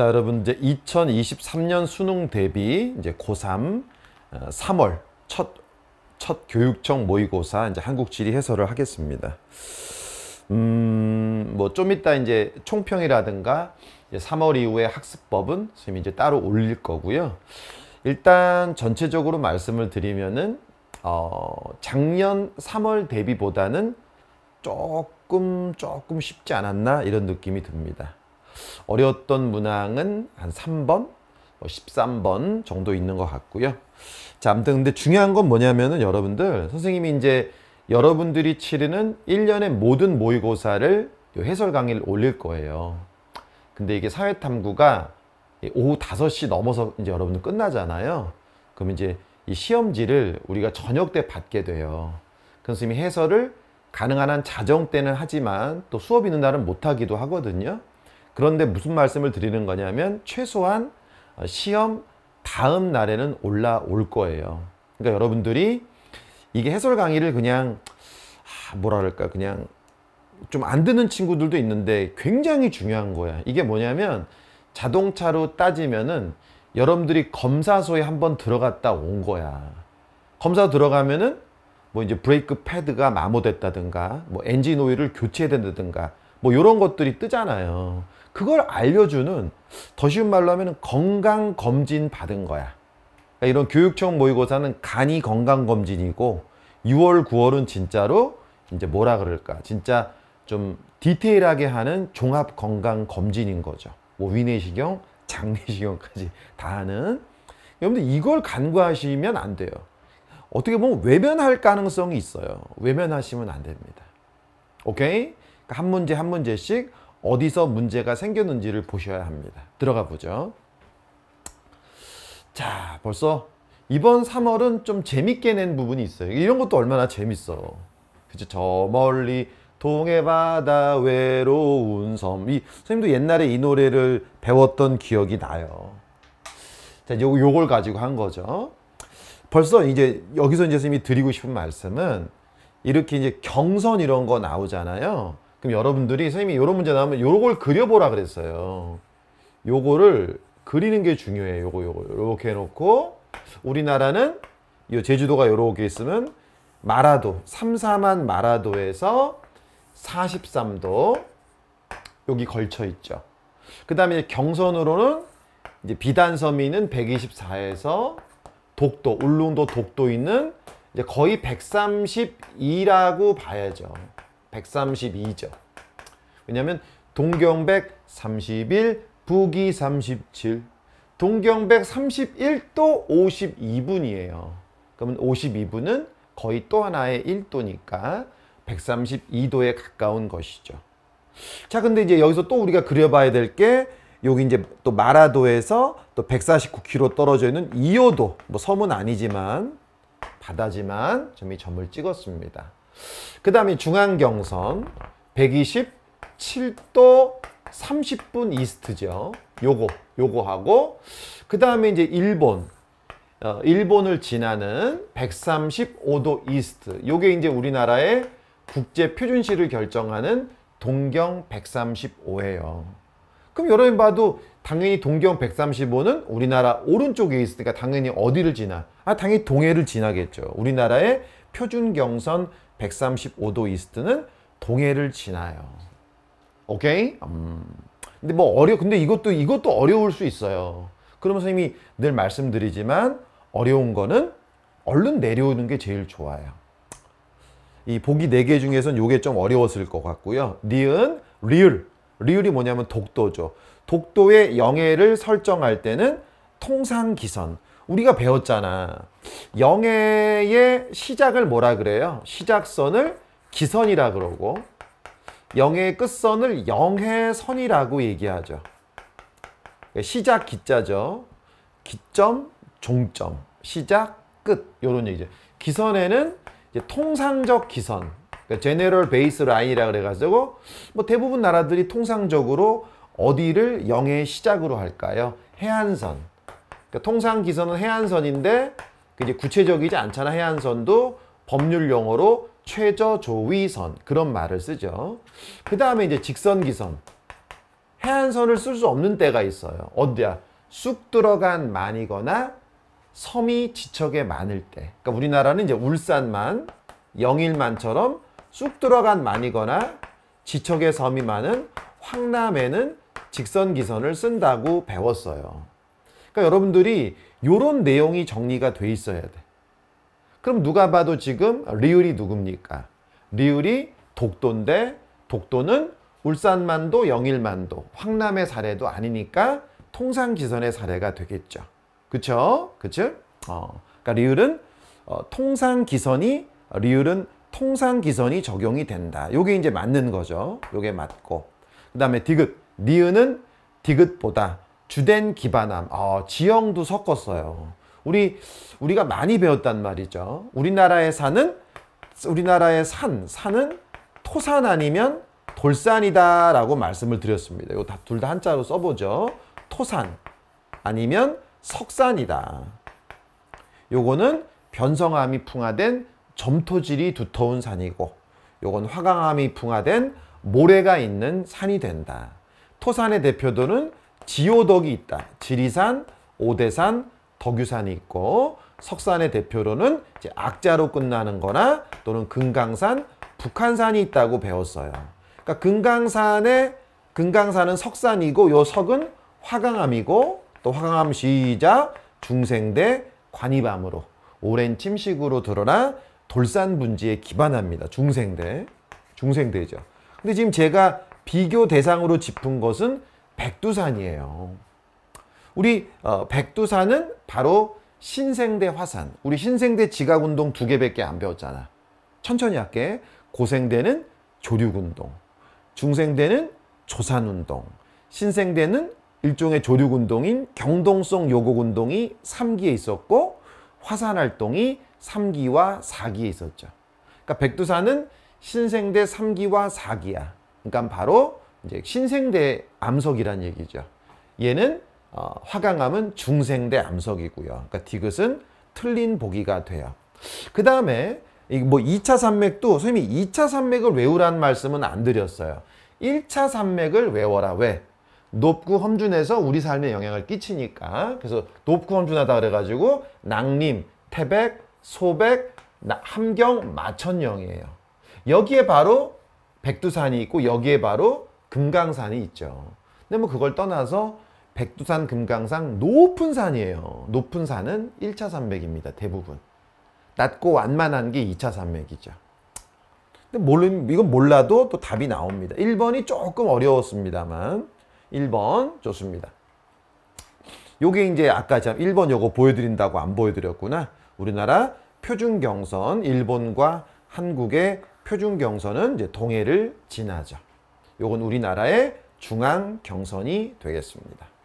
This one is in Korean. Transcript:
자, 여러분 이제 2023년 수능 대비 이제 고3 3월 어, 첫, 첫 교육청 모의고사 이제 한국지리 해설을 하겠습니다. 음, 뭐좀 이따 이제 총평이라든가 이제 3월 이후에 학습법은 선생님이 이제 따로 올릴 거고요. 일단 전체적으로 말씀을 드리면은 어, 작년 3월 대비보다는 조금 조금 쉽지 않았나 이런 느낌이 듭니다. 어려웠던 문항은 한 3번, 13번 뭐 정도 있는 것 같고요. 자, 아무튼 근데 중요한 건 뭐냐면은 여러분들 선생님이 이제 여러분들이 치르는 1년의 모든 모의고사를 해설 강의를 올릴 거예요. 근데 이게 사회탐구가 오후 5시 넘어서 이제 여러분들 끝나잖아요. 그럼 이제 이 시험지를 우리가 저녁 때 받게 돼요. 선생님이 해설을 가능한 한 자정 때는 하지만 또 수업 있는 날은 못하기도 하거든요. 그런데 무슨 말씀을 드리는 거냐면 최소한 어, 시험 다음 날에는 올라올 거예요. 그러니까 여러분들이 이게 해설 강의를 그냥 아, 뭐라 까 그냥 좀 안 듣는 친구들도 있는데 굉장히 중요한 거야. 이게 뭐냐면 자동차로 따지면은 여러분들이 검사소에 한번 들어갔다 온 거야. 검사 들어가면은 뭐 이제 브레이크 패드가 마모됐다든가 뭐 엔진 오일을 교체된다든가 뭐 이런 것들이 뜨잖아요. 그걸 알려주는 더 쉬운 말로 하면 건강검진 받은 거야 그러니까 이런 교육청 모의고사는 간이 건강검진이고 6월 9월은 진짜로 이제 뭐라 그럴까 진짜 좀 디테일하게 하는 종합건강검진인 거죠 뭐 위내시경 장내시경까지 다 하는 여러분들 이걸 간과하시면 안 돼요 어떻게 보면 외면할 가능성이 있어요 외면하시면 안 됩니다 오케이? 그러니까 한 문제 한 문제씩 어디서 문제가 생겼는지를 보셔야 합니다. 들어가 보죠. 자, 벌써 이번 3월은 좀 재밌게 낸 부분이 있어요. 이런 것도 얼마나 재밌어. 그치? 저 멀리 동해바다 외로운 섬. 이 선생님도 옛날에 이 노래를 배웠던 기억이 나요. 자, 요, 요걸 가지고 한 거죠. 벌써 이제 여기서 이제 선생님이 드리고 싶은 말씀은 이렇게 이제 경선 이런 거 나오잖아요. 그럼 여러분들이 선생님이 이런 문제 나오면 요걸 그려보라 그랬어요 요거를 그리는 게 중요해요 요거 요거 요렇게 해놓고 우리나라는 요 제주도가 요렇게 있으면 마라도 삼삼한 마라도에서 43도 여기 걸쳐 있죠 그 다음에 경선으로는 이제 비단섬이 있는 124에서 독도 울릉도 독도 있는 이제 거의 132라고 봐야죠 132죠. 왜냐하면 동경백 31, 북이 37, 동경백 31도 52분이에요. 그러면 52분은 거의 또 하나의 1도니까 132도에 가까운 것이죠. 자 근데 이제 여기서 또 우리가 그려봐야 될 게 여기 이제 또 마라도에서 또 149km 떨어져 있는 이호도 뭐 섬은 아니지만 바다지만 점이 점을 찍었습니다. 그 다음에 중앙경선 127도 30분 이스트죠. 요거, 요거 하고 그 다음에 이제 일본 어, 일본을 지나는 135도 이스트 요게 이제 우리나라의 국제 표준시를 결정하는 동경 135예요. 그럼 여러분 봐도 당연히 동경 135는 우리나라 오른쪽에 있으니까 당연히 어디를 지나? 아 당연히 동해를 지나겠죠. 우리나라의 표준경선 135도 이스트는 동해를 지나요. 오케이? 음. 근데 뭐 어려 근데 이것도 이것도 어려울 수 있어요. 그러면 선생님이 늘 말씀드리지만 어려운 거는 얼른 내려오는 게 제일 좋아요. 이 보기 4개 중에선 요게 좀 어려웠을 것 같고요. 리은 리을. 리을이 뭐냐면 독도죠. 독도의 영해를 설정할 때는 통상기선, 우리가 배웠잖아. 영해의 시작을 뭐라 그래요? 시작선을 기선이라 그러고 영해의 끝선을 영해선이라고 얘기하죠. 그러니까 시작 기자죠. 기점, 종점, 시작, 끝 이런 얘기죠. 기선에는 통상적 기선, 그러니까 제네럴 베이스 라인이라 그래가지고 뭐 대부분 나라들이 통상적으로 어디를 영해의 시작으로 할까요? 해안선. 그러니까 통상 기선은 해안선인데 그 이제 구체적이지 않잖아 해안선도 법률 용어로 최저조위선 그런 말을 쓰죠. 그 다음에 이제 직선 기선 해안선을 쓸 수 없는 때가 있어요. 어디야? 쑥 들어간 만이거나 섬이 지척에 많을 때. 그러니까 우리나라는 이제 울산만, 영일만처럼 쑥 들어간 만이거나 지척에 섬이 많은 황남에는 직선 기선을 쓴다고 배웠어요. 그러니까 여러분들이 이런 내용이 정리가 돼 있어야 돼. 그럼 누가 봐도 지금 리을이 누굽니까? 리을이 독도인데 독도는 울산만도 영일만도 황남의 사례도 아니니까 통상기선의 사례가 되겠죠. 그쵸? 그쵸? 어, 그러니까 리을은 어, 통상기선이 리을은 통상기선이 적용이 된다. 요게 이제 맞는 거죠. 요게 맞고 그 다음에 디귿, 니은은 디귿보다 주된 기반함, 어, 지형도 섞었어요. 우리, 우리가 많이 배웠단 말이죠. 우리나라에 사는, 우리나라의 산, 산은 토산 아니면 돌산이다 라고 말씀을 드렸습니다. 이거 둘다 한자로 써보죠. 토산 아니면 석산이다. 요거는 변성암이 풍화된 점토질이 두터운 산이고 요건 화강암이 풍화된 모래가 있는 산이 된다. 토산의 대표들은 지오덕이 있다. 지리산, 오대산, 덕유산이 있고 석산의 대표로는 이제 악자로 끝나는 거나 또는 금강산, 북한산이 있다고 배웠어요. 그러니까 금강산의 금강산은 석산이고 요 석은 화강암이고 또 화강암 시자 중생대 관이밤으로 오랜 침식으로 드러나 돌산 분지에 기반합니다. 중생대. 중생대죠. 근데 지금 제가 비교 대상으로 짚은 것은 백두산이에요. 우리 어, 백두산은 바로 신생대 화산. 우리 신생대 지각운동 두 개밖에 안 배웠잖아. 천천히 할게. 고생대는 조류운동, 중생대는 조산운동, 신생대는 일종의 조류운동인 경동성 요곡운동이 3기에 있었고 화산활동이 3기와 4기에 있었죠. 그러니까 백두산은 신생대 3기와 4기야. 그러니까 바로 이제 신생대 암석이란 얘기죠. 얘는 어, 화강암은 중생대 암석이고요. 그러니까 디귿은 틀린 보기가 돼요. 그 다음에 뭐 2차 산맥도 선생님이 2차 산맥을 외우라는 말씀은 안 드렸어요. 1차 산맥을 외워라. 왜? 높고 험준해서 우리 삶에 영향을 끼치니까 그래서 높고 험준하다 그래가지고 낭림, 태백, 소백, 함경, 마천령이에요. 여기에 바로 백두산이 있고 여기에 바로 금강산이 있죠. 근데 뭐 그걸 떠나서 백두산, 금강산 높은 산이에요. 높은 산은 1차 산맥입니다. 대부분. 낮고 완만한 게 2차 산맥이죠. 근데 모르, 이건 몰라도 또 답이 나옵니다. 1번이 조금 어려웠습니다만 1번 좋습니다. 요게 이제 아까 1번 요거 보여드린다고 안 보여드렸구나. 우리나라 표준경선 일본과 한국의 표준경선은 이제 동해를 지나죠. 요건 우리나라의 중앙 경선이 되겠습니다.